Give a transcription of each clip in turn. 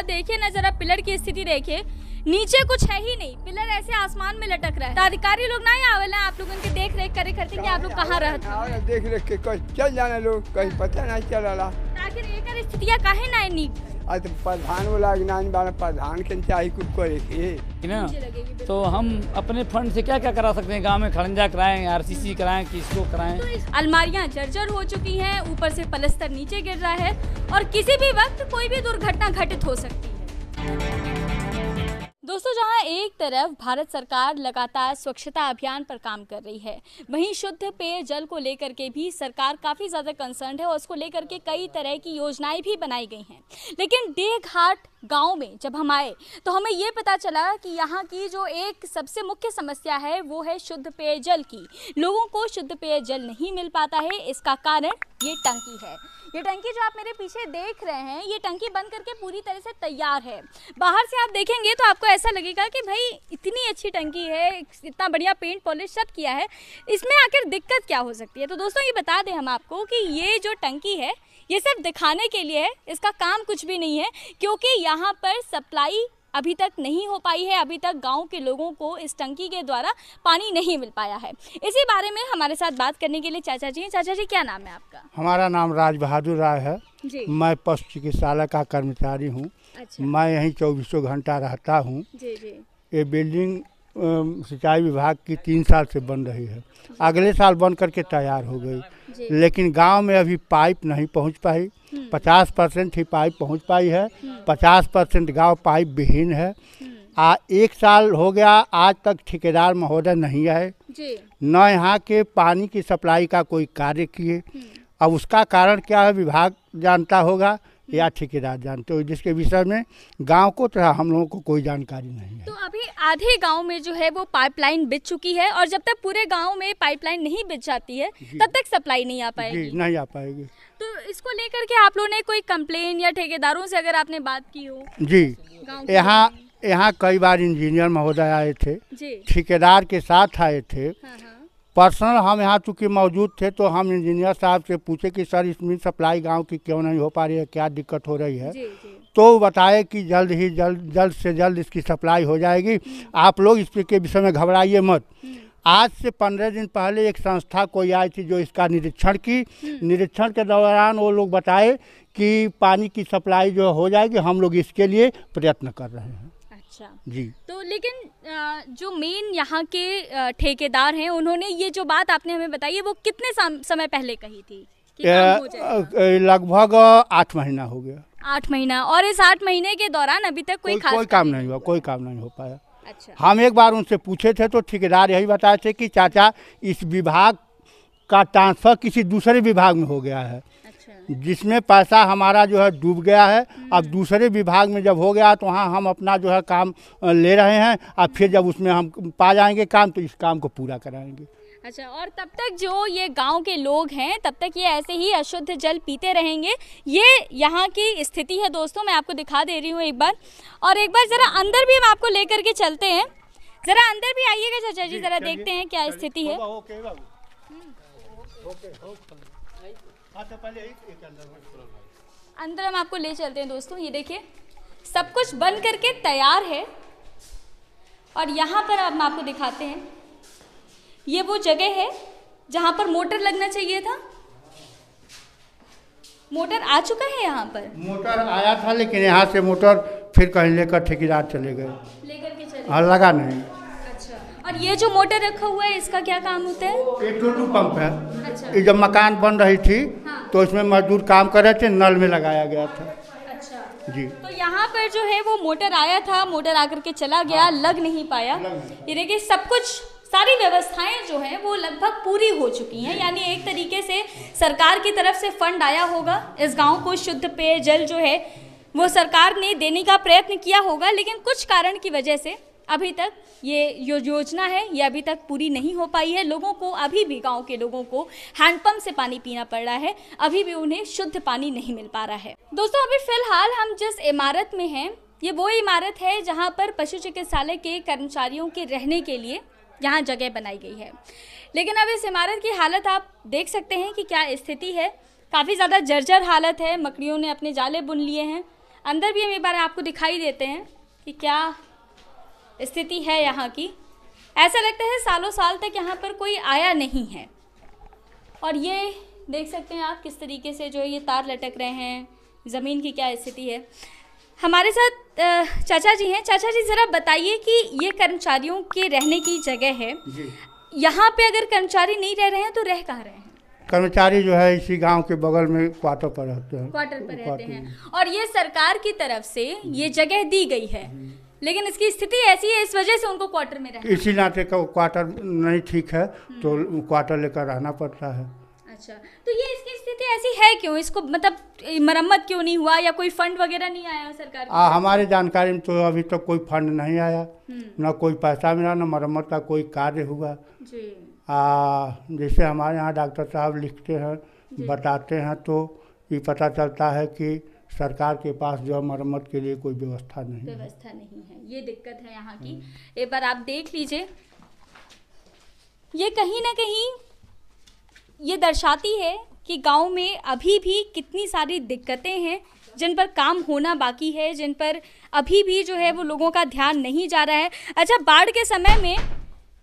जरा देखिए ना जरा पिलर की स्थिति देखिए नीचे कुछ है ही नहीं पिलर ऐसे आसमान में लटक रहा है तो अधिकारी लोग ना यहाँ आवेला आप लोग उनकी देख रेख करे करते कि आप लोग कहाँ रहते देख रेख के चल जाने लोग कहीं पता नहीं चल रहा आखिर एक स्थितियाँ कहे ना नीचे तो प्रधान वाला प्रधान के चाहिए कुछ करे है ना तो हम अपने फंड से क्या क्या करा सकते हैं गांव में खड़ंजा कराएं आरसीसी कराएं किसको कराएं तो अलमारियां जर्जर हो चुकी हैं ऊपर से पलस्तर नीचे गिर रहा है और किसी भी वक्त कोई भी दुर्घटना घटित हो सकती है दोस्तों जहां एक तरफ भारत सरकार लगातार स्वच्छता अभियान पर काम कर रही है वहीं शुद्ध पेयजल को लेकर के भी सरकार काफ़ी ज़्यादा कंसर्न है और उसको लेकर के कई तरह की योजनाएं भी बनाई गई हैं लेकिन डेघाट गांव में जब हम आए तो हमें ये पता चला कि यहाँ की जो एक सबसे मुख्य समस्या है वो है शुद्ध पेयजल की लोगों को शुद्ध पेयजल नहीं मिल पाता है इसका कारण ये टंकी है ये टंकी जो आप मेरे पीछे देख रहे हैं ये टंकी बंद करके पूरी तरह से तैयार है बाहर से आप देखेंगे तो आपको ऐसा लगेगा कि भाई इतनी अच्छी टंकी है इतना बढ़िया पेंट पॉलिश सब किया है इसमें आखिर दिक्कत क्या हो सकती है तो दोस्तों ये बता दें हम आपको कि ये जो टंकी है ये सिर्फ दिखाने के लिए है इसका काम कुछ भी नहीं है क्योंकि यहाँ पर सप्लाई अभी तक नहीं हो पाई है अभी तक गांव के लोगों को इस टंकी के द्वारा पानी नहीं मिल पाया है इसी बारे में हमारे साथ बात करने के लिए चाचा जी चाचा जी क्या नाम है आपका हमारा नाम राज बहादुर राय है जी। मैं पशु चिकित्सालय का कर्मचारी हूँ अच्छा। मैं यहीं चौबीसों घंटा रहता हूँ ये बिल्डिंग सिंचाई विभाग की तीन साल से बन रही है अगले साल बन करके तैयार हो गई लेकिन गांव में अभी पाइप नहीं पहुंच पाई हम्म। पचास परसेंट ही पाइप पहुंच पाई है हम्म। पचास परसेंट गाँव पाइप विहीन है हम्म। आ एक साल हो गया आज तक ठेकेदार महोदय नहीं आए न यहाँ के पानी की सप्लाई का कोई कार्य किए अब उसका कारण क्या है विभाग जानता होगा या हम्म। ठेकेदार जानते हो जिसके विषय में गांव को तथा हम लोगों को कोई जानकारी नहीं है तो अभी आधे गांव में जो है वो पाइपलाइन बिछ चुकी है और जब तक पूरे गांव में पाइपलाइन नहीं बिछ जाती है तब तक सप्लाई नहीं आ पाएगी नहीं आ पाएगी तो इसको लेकर के आप लोगों ने कोई कम्प्लेन या ठेकेदारों से अगर आपने बात की हो जी यहाँ यहाँ कई बार इंजीनियर महोदय आए थे ठेकेदार के साथ आए थे हाँ, हाँ। पर्सनल हम यहाँ चूँकि मौजूद थे तो हम इंजीनियर साहब से पूछे कि सर इसमें सप्लाई गांव की क्यों नहीं हो पा रही है क्या दिक्कत हो रही है जी, जी। तो बताए कि जल्द ही जल्द जल्द से जल्द इसकी सप्लाई हो जाएगी हम्म। आप लोग इसके विषय में घबराइए मत हम्म। आज से पंद्रह दिन पहले एक संस्था कोई आई थी जो इसका निरीक्षण की हम्म। निरीक्षण के दौरान वो लोग बताए कि पानी की सप्लाई जो हो जाएगी हम लोग इसके लिए प्रयत्न कर रहे हैं अच्छा जी तो लेकिन जो मेन यहाँ के ठेकेदार हैं उन्होंने ये जो बात आपने हमें बताई है वो कितने समय पहले कही थी लगभग आठ महीना हो गया आठ महीना और इस आठ महीने के दौरान अभी तक कोई कोई, कोई काम नहीं हुआ कोई काम नहीं हो पाया अच्छा हम एक बार उनसे पूछे थे तो ठेकेदार यही बताए थे कि चाचा इस विभाग का ट्रांसफर किसी दूसरे विभाग में हो गया है जिसमें पैसा हमारा जो है डूब गया है हम्म। अब दूसरे विभाग में जब हो गया तो वहाँ हम अपना जो है काम ले रहे हैं और फिर जब उसमें हम पा जाएंगे काम तो इस काम को पूरा कराएंगे अच्छा और तब तक जो ये गांव के लोग हैं तब तक ये ऐसे ही अशुद्ध जल पीते रहेंगे ये यहाँ की स्थिति है दोस्तों मैं आपको दिखा दे रही हूँ एक बार और एक बार ज़रा अंदर भी हम आपको ले करके चलते हैं ज़रा अंदर भी आइएगा चाचा जी ज़रा देखते हैं क्या स्थिति है हाँ, तो अंदर हम आपको ले चलते हैं दोस्तों ये देखिए सब कुछ बन करके तैयार है और यहाँ पर हम आपको दिखाते हैं ये वो जगह है जहाँ पर मोटर लगना चाहिए था मोटर आ चुका है यहाँ पर मोटर आया था लेकिन यहाँ से मोटर फिर कहीं लेकर ठेकेदार चले गए लेकर के चले हाँ, लगा नहीं अच्छा और ये जो मोटर रखा हुआ है इसका क्या काम होता है पेट्रोल पंप है ये जब मकान बन रही थी हाँ। तो इसमें मजदूर काम कर रहे थे नल में लगाया गया था अच्छा जी तो यहाँ पर जो है वो मोटर आया था मोटर आकर के चला गया हाँ। लग नहीं पाया ये देखिए सब कुछ सारी व्यवस्थाएं जो हैं वो लगभग पूरी हो चुकी हैं यानी एक तरीके से सरकार की तरफ से फंड आया होगा इस गांव को शुद्ध पेयजल जो है वो सरकार ने देने का प्रयत्न किया होगा लेकिन कुछ कारण की वजह से अभी तक ये जो योजना है ये अभी तक पूरी नहीं हो पाई है लोगों को अभी भी गाँव के लोगों को हैंडपम्प से पानी पीना पड़ रहा है अभी भी उन्हें शुद्ध पानी नहीं मिल पा रहा है दोस्तों अभी फिलहाल हम जिस इमारत में हैं ये वो इमारत है जहाँ पर पशु चिकित्सालय के कर्मचारियों के रहने के लिए यहाँ जगह बनाई गई है लेकिन अब इस इमारत की हालत आप देख सकते हैं कि क्या स्थिति है काफ़ी ज़्यादा जर्जर हालत है मकड़ियों ने अपने जाले बुन लिए हैं अंदर भी हम एक बार आपको दिखाई देते हैं कि क्या स्थिति है यहाँ की ऐसा लगता है सालों साल तक यहाँ पर कोई आया नहीं है और ये देख सकते हैं आप किस तरीके से जो ये तार लटक रहे हैं ज़मीन की क्या स्थिति है हमारे साथ चाचा जी हैं चाचा जी ज़रा बताइए कि ये कर्मचारियों के रहने की जगह है यहाँ पे अगर कर्मचारी नहीं रह रहे हैं तो रह कहाँ रहे हैं कर्मचारी जो है इसी गांव के बगल में क्वार्टर पर रहते हैं क्वार्टर पर रहते हैं और ये सरकार की तरफ से ये जगह दी गई है लेकिन इसकी स्थिति ऐसी है इस वजह से उनको क्वार्टर में रहना इसी नाते का क्वार्टर नहीं ठीक है तो क्वार्टर हम्म। लेकर रहना पड़ता है अच्छा तो ये इसकी स्थिति ऐसी है क्यों इसको मतलब मरम्मत क्यों नहीं हुआ या कोई फंड वगैरह नहीं आया सरकार आ, हमारे जानकारी में तो अभी तक तो कोई फंड नहीं आया हम्म। न कोई पैसा मिला न मरम्मत का कोई कार्य हुआ आ, जैसे हमारे यहाँ डॉक्टर साहब लिखते हैं बताते हैं तो ये पता चलता है कि सरकार के पास जो है मरम्मत के लिए कोई व्यवस्था नहीं व्यवस्था नहीं है ये दिक्कत है यहाँ की एक बार आप देख लीजिए ये कहीं ना कहीं ये दर्शाती है कि गांव में अभी भी कितनी सारी दिक्कतें हैं जिन पर काम होना बाकी है जिन पर अभी भी जो है वो लोगों का ध्यान नहीं जा रहा है अच्छा बाढ़ के समय में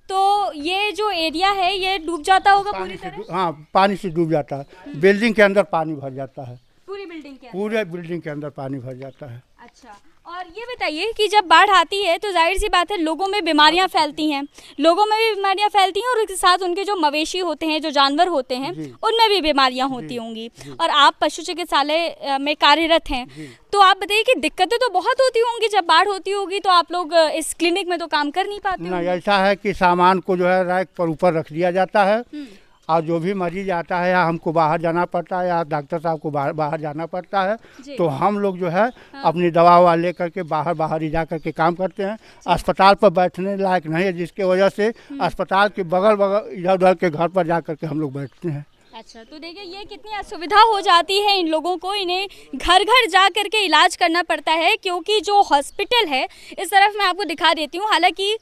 तो ये जो एरिया है ये डूब जाता होगा पूरी तरह हाँ पानी से डूब जाता है बिल्डिंग के अंदर पानी भर जाता है पूरी बिल्डिंग के पूरे बिल्डिंग के अंदर पानी भर जाता है अच्छा और ये बताइए कि जब बाढ़ आती है तो जाहिर सी बात है लोगों में बीमारियां फैलती हैं लोगों में भी बीमारियां फैलती हैं और उसके साथ उनके जो मवेशी होते हैं जो जानवर होते हैं उनमें भी बीमारियां होती होंगी और आप पशु चिकित्सालय में कार्यरत हैं तो आप बताइए कि दिक्कतें तो बहुत होती होंगी जब बाढ़ होती होगी तो आप लोग इस क्लिनिक में तो काम कर नहीं पाते ऐसा है की सामान को जो है रैक पर ऊपर रख दिया जाता है हम्म। और जो भी मरीज आता है या हमको बाहर जाना पड़ता है या डॉक्टर साहब को बाहर बाहर जाना पड़ता है तो हम लोग जो है हाँ। अपनी दवा ववा ले करके बाहर बाहर ही जा करके काम करते हैं अस्पताल पर बैठने लायक नहीं है जिसके वजह से हम्म। अस्पताल के बगल बगल इधर उधर के घर पर जा करके हम लोग बैठते हैं अच्छा तो देखिए ये कितनी असुविधा हो जाती है इन लोगों को इन्हें घर घर जा कर के इलाज करना पड़ता है क्योंकि जो हॉस्पिटल है इस तरफ मैं आपको दिखा देती हूँ हालांकि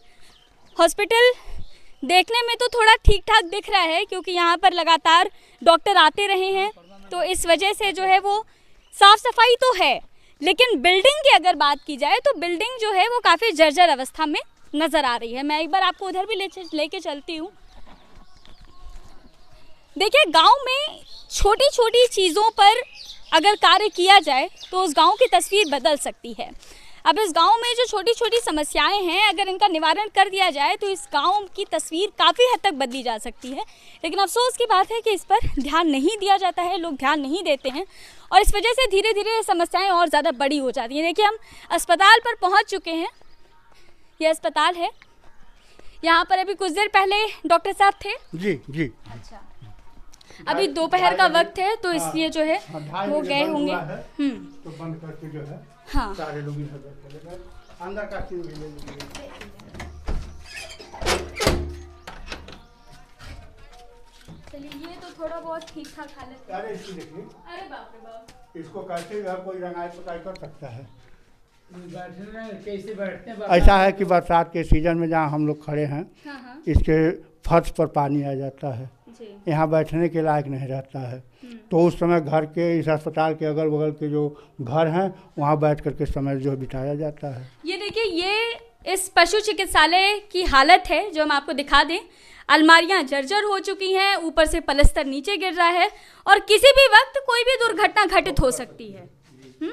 हॉस्पिटल देखने में तो थोड़ा ठीक ठाक दिख रहा है क्योंकि यहाँ पर लगातार डॉक्टर आते रहे हैं तो इस वजह से जो है वो साफ़ सफाई तो है लेकिन बिल्डिंग की अगर बात की जाए तो बिल्डिंग जो है वो काफ़ी जर्जर अवस्था में नज़र आ रही है मैं एक बार आपको उधर भी ले लेके चलती हूँ देखिए गांव में छोटी छोटी चीज़ों पर अगर कार्य किया जाए तो उस गांव की तस्वीर बदल सकती है अब इस गाँव में जो छोटी छोटी समस्याएं हैं अगर इनका निवारण कर दिया जाए तो इस गाँव की तस्वीर काफ़ी हद तक बदली जा सकती है लेकिन अफसोस की बात है कि इस पर ध्यान नहीं दिया जाता है लोग ध्यान नहीं देते हैं और इस वजह से धीरे धीरे समस्याएं और ज़्यादा बड़ी हो जाती हैं देखिए हम अस्पताल पर पहुँच चुके हैं ये अस्पताल है यहाँ पर अभी कुछ देर पहले डॉक्टर साहब थे जी जी अच्छा अभी दोपहर का वक्त है तो इसलिए जो है वो गए होंगे हम्म। तो बंद करके जो है हाँ। चलिए ये तो थोड़ा बहुत ठीक ठाक खा लेते हैं अरे इसकी देखिए अरे बाप रे बाप इसको कैसे कोई रंगाई कर सकता है कैसे बैठते हैं ऐसा है कि बरसात के सीजन में जहाँ हम लोग खड़े हैं हाँ, हाँ। इसके फर्श पर पानी आ जाता है यहाँ बैठने के लायक नहीं रहता है हम्म। तो उस समय घर के इस अस्पताल के अगल बगल के जो घर हैं वहाँ बैठ कर के समय जो बिताया जाता है ये देखिए ये इस पशु चिकित्सालय की हालत है जो हम आपको दिखा दें अलमारियां जर्जर हो चुकी हैं ऊपर से पलस्तर नीचे गिर रहा है और किसी भी वक्त कोई भी दुर्घटना घटित हो सकती है हम्म?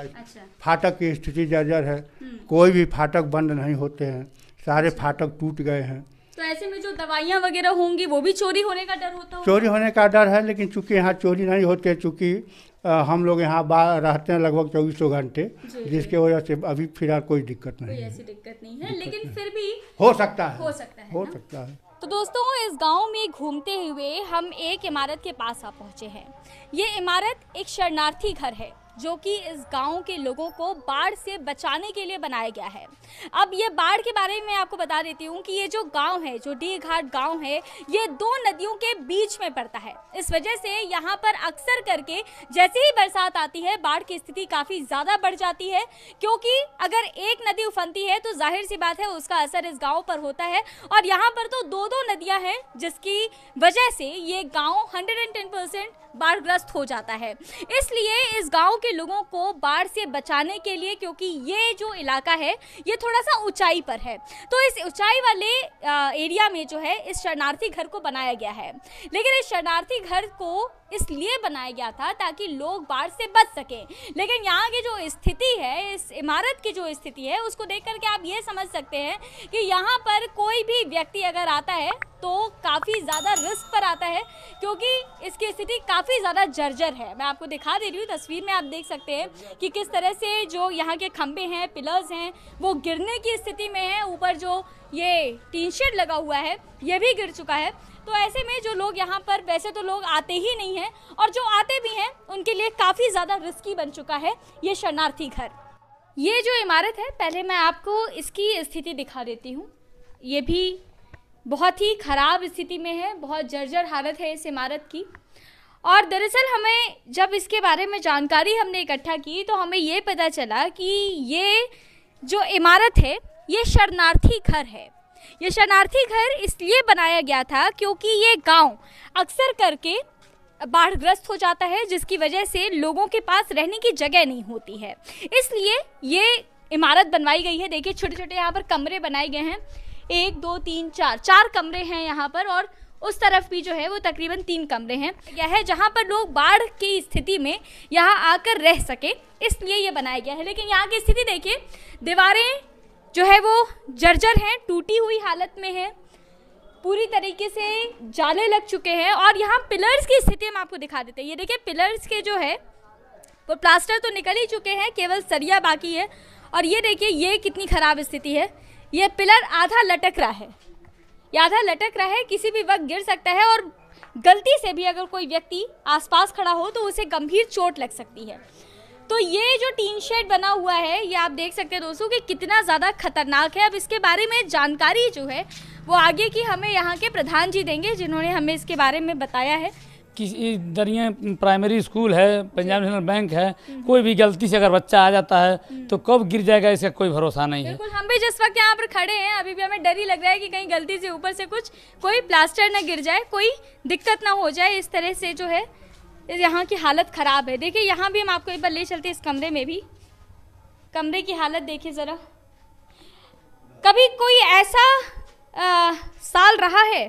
अच्छा। फाटक की स्थिति जर्जर है हम्म। कोई भी फाटक बंद नहीं होते हैं सारे अच्छा। फाटक टूट गए हैं तो ऐसे में जो दवाइयाँ वगैरह होंगी वो भी चोरी होने का डर होता है चोरी होने का डर है लेकिन चूंकि यहाँ चोरी नहीं होते चूंकि हम लोग यहाँ बाहर रहते हैं लगभग चौबीसों घंटे जिसके वजह से अभी फिलहाल कोई दिक्कत नहीं कोई ऐसी दिक्कत नहीं है लेकिन फिर भी हो सकता है हो सकता है हो सकता है तो दोस्तों इस गांव में घूमते हुए हम एक इमारत के पास आ पहुंचे हैं ये इमारत एक शरणार्थी घर है जो कि इस गांव के लोगों को बाढ़ से बचाने के लिए बनाया गया है अब ये बाढ़ के बारे में मैं आपको बता देती हूँ कि ये जो गांव है जो डी घाट गाँव है ये दो नदियों के बीच में पड़ता है इस वजह से यहाँ पर अक्सर करके जैसे ही बरसात आती है बाढ़ की स्थिति काफ़ी ज़्यादा बढ़ जाती है क्योंकि अगर एक नदी उफनती है तो जाहिर सी बात है उसका असर इस गाँव पर होता है और यहाँ पर तो दो दो नदियाँ हैं जिसकी वजह से ये गाँव हंड्रेड परसेंट बाढ़ग्रस्त हो जाता है इसलिए इस गाँव के के लोगों को बाढ़ से बचाने के लिए क्योंकि ये जो इलाका है ये थोड़ा सा ऊंचाई पर है तो इस ऊंचाई वाले एरिया में जो है इस शरणार्थी घर को बनाया गया है लेकिन इस शरणार्थी घर को इसलिए बनाया गया था ताकि लोग बाढ़ से बच सकें लेकिन यहाँ की जो स्थिति है इस इमारत की जो स्थिति है उसको देख करके आप ये समझ सकते हैं कि यहाँ पर कोई भी व्यक्ति अगर आता है तो काफ़ी ज़्यादा रिस्क पर आता है क्योंकि इसकी स्थिति काफ़ी ज़्यादा जर्जर है मैं आपको दिखा दे रही हूँ तस्वीर में आप देख सकते हैं कि किस तरह से जो यहाँ के खम्भे हैं पिलर्स हैं वो गिरने की स्थिति में है ऊपर जो ये टीन शेड लगा हुआ है ये भी गिर चुका है तो ऐसे में जो लोग यहाँ पर वैसे तो लोग आते ही नहीं हैं और जो आते भी हैं उनके लिए काफ़ी ज़्यादा रिस्की बन चुका है ये शरणार्थी घर ये जो इमारत है पहले मैं आपको इसकी स्थिति दिखा देती हूँ ये भी बहुत ही ख़राब स्थिति में है बहुत जर्जर हालत है इस इमारत की और दरअसल हमें जब इसके बारे में जानकारी हमने इकट्ठा की तो हमें ये पता चला कि ये जो इमारत है ये शरणार्थी घर है ये शरणार्थी घर इसलिए बनाया गया था क्योंकि ये गांव अक्सर करके बाढ़ग्रस्त हो जाता है जिसकी वजह से लोगों के पास रहने की जगह नहीं होती है इसलिए ये इमारत बनवाई गई है देखिए छोटे छोटे यहाँ पर कमरे बनाए गए हैं एक दो तीन चार चार कमरे हैं यहाँ पर और उस तरफ भी जो है वो तकरीबन तीन कमरे हैं यह है जहाँ पर लोग बाढ़ की स्थिति में यहाँ आकर रह सके इसलिए ये बनाया गया है लेकिन यहाँ की स्थिति देखिए दीवारें जो है वो जर्जर हैं टूटी हुई हालत में है पूरी तरीके से जाले लग चुके हैं और यहाँ पिलर्स की स्थिति हम आपको दिखा देते हैं ये देखिए पिलर्स के जो है वो प्लास्टर तो निकल ही चुके हैं केवल सरिया बाकी है और ये देखिए ये कितनी ख़राब स्थिति है ये पिलर आधा लटक रहा है ये आधा लटक रहा है किसी भी वक्त गिर सकता है और गलती से भी अगर कोई व्यक्ति आसपास खड़ा हो तो उसे गंभीर चोट लग सकती है तो ये जो टीन शेड बना हुआ है ये आप देख सकते हैं दोस्तों कि कितना ज़्यादा खतरनाक है अब इसके बारे में जानकारी जो है वो आगे की हमें यहाँ के प्रधान जी देंगे जिन्होंने हमें इसके बारे में बताया है कि दरिया प्राइमरी स्कूल है पंजाब नेशनल बैंक है हम्म। कोई भी गलती से अगर बच्चा आ जाता है हम्म। तो कब गिर जाएगा इसका कोई भरोसा नहीं है हम भी जिस वक्त यहाँ पर खड़े हैं अभी भी हमें डर ही लग रहा है कि कहीं गलती से ऊपर से कुछ कोई प्लास्टर ना गिर जाए कोई दिक्कत ना हो जाए इस तरह से जो है यहाँ की हालत ख़राब है देखिए यहाँ भी हम आपको एक बार ले चलते हैं इस कमरे में भी कमरे की हालत देखिए ज़रा कभी कोई ऐसा आ, साल रहा है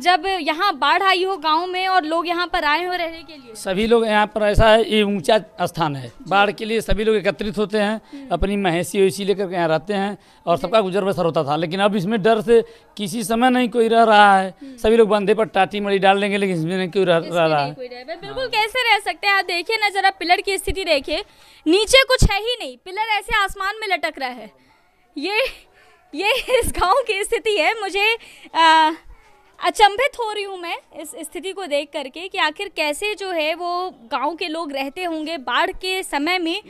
जब यहाँ बाढ़ आई हो गाँव में और लोग यहाँ पर आए हो रहने के लिए सभी लोग यहाँ पर ऐसा है ये ऊंचा स्थान है बाढ़ के लिए सभी लोग एकत्रित होते हैं अपनी महेशी वैसी लेकर यहाँ रहते हैं और सबका गुजर बसर होता था लेकिन अब इसमें डर से किसी समय नहीं कोई रह रहा है सभी लोग बंधे पर टाटी मड़ी डाल देंगे लेकिन इसमें नहीं कोई रह रहा है बिल्कुल हाँ। कैसे रह सकते हैं आप देखिए ना जरा पिलर की स्थिति देखिए नीचे कुछ है ही नहीं पिलर ऐसे आसमान में लटक रहा है ये ये इस गांव की स्थिति है मुझे आ, अचंभित हो रही हूँ मैं इस स्थिति को देख करके कि आखिर कैसे जो है वो गांव के लोग रहते होंगे बाढ़ के समय में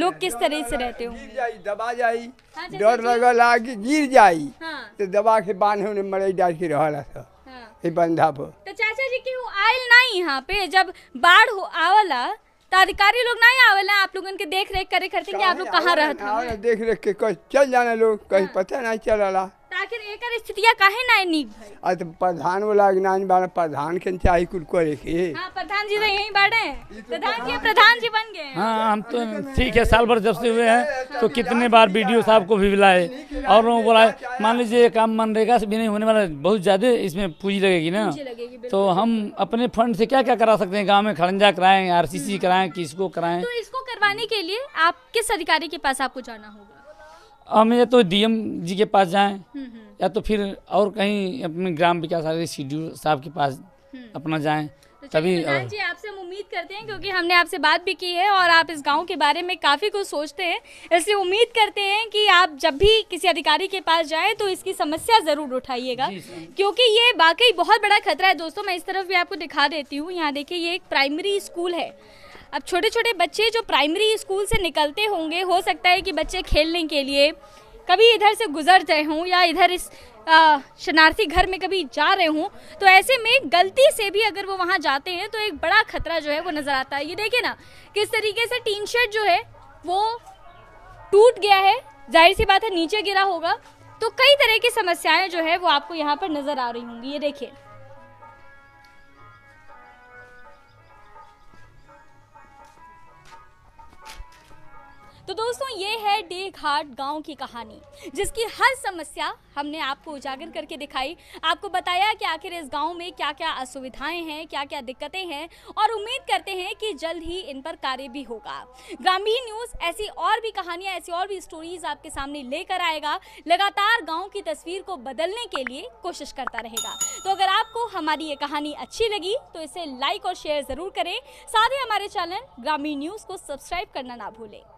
लोग किस तरह से रहते होंगे दबा जाई हाँ, डर लगा आगे गिर जाई हाँ। तो दबा के बांधे मरई डाल के रहा हाँ। था ये बंधा पर तो चाचा जी क्यों आयल ना यहाँ पे जब बाढ़ हो आवला तो अधिकारी लोग नहीं आवेला आप लोग देख रेख करे करते आप लोग कहाँ रहते देख रेख के चल जाना लोग कहीं पता नहीं चला आखिर एकर स्थितिया काहे ना नीक भई तो प्रधान वाला ज्ञान बारे प्रधान के चाही कुल करे के हां प्रधान जी तो हाँ। यहीं बाड़े तो प्रधान जी प्रधान जी बन गए हां हम तो ठीक है साल भर जब से हुए हैं तो कितने बार बीडीओ साहब को भी बुलाए और लोगों बुलाए मान लीजिए काम मनरेगा से भी नहीं होने वाला बहुत ज्यादा इसमें पूंजी लगेगी ना तो हम अपने फंड से क्या क्या करा सकते हैं गांव में खड़ंजा कराएं आरसीसी हम्म। कराएं किसको कराएं तो इसको करवाने के लिए आप किस अधिकारी के पास आपको जाना होगा हम या तो डीएम जी के पास जाएं हम्म, हम्म। या तो फिर और कहीं अपने ग्राम विकास अधिकारी सी साहब के पास हम्म। अपना जाएं अच्छा, तभी तो जी आपसे हम उम्मीद करते हैं क्योंकि हमने आपसे बात भी की है और आप इस गांव के बारे में काफ़ी कुछ सोचते हैं इसलिए उम्मीद करते हैं कि आप जब भी किसी अधिकारी के पास जाएं तो इसकी समस्या ज़रूर उठाइएगा क्योंकि ये वाकई बहुत बड़ा खतरा है दोस्तों मैं इस तरफ भी आपको दिखा देती हूँ यहाँ देखिए ये एक प्राइमरी स्कूल है अब छोटे छोटे बच्चे जो प्राइमरी स्कूल से निकलते होंगे हो सकता है कि बच्चे खेलने के लिए कभी इधर से गुजर रहे हों या इधर इस शरणार्थी घर में कभी जा रहे हों तो ऐसे में गलती से भी अगर वो वहाँ जाते हैं तो एक बड़ा खतरा जो है वो नज़र आता है ये देखिए ना किस तरीके से टीन शर्ट जो है वो टूट गया है जाहिर सी बात है नीचे गिरा होगा तो कई तरह की समस्याएं जो है वो आपको यहाँ पर नज़र आ रही होंगी ये देखिए तो दोस्तों ये है डे घाट गाँव की कहानी जिसकी हर समस्या हमने आपको उजागर करके दिखाई आपको बताया कि आखिर इस गाँव में क्या क्या असुविधाएं हैं क्या क्या दिक्कतें हैं और उम्मीद करते हैं कि जल्द ही इन पर कार्य भी होगा ग्रामीण न्यूज़ ऐसी और भी कहानियाँ ऐसी और भी स्टोरीज आपके सामने लेकर आएगा लगातार गाँव की तस्वीर को बदलने के लिए कोशिश करता रहेगा तो अगर आपको हमारी ये कहानी अच्छी लगी तो इसे लाइक और शेयर ज़रूर करें साथ ही हमारे चैनल ग्रामीण न्यूज़ को सब्सक्राइब करना ना भूलें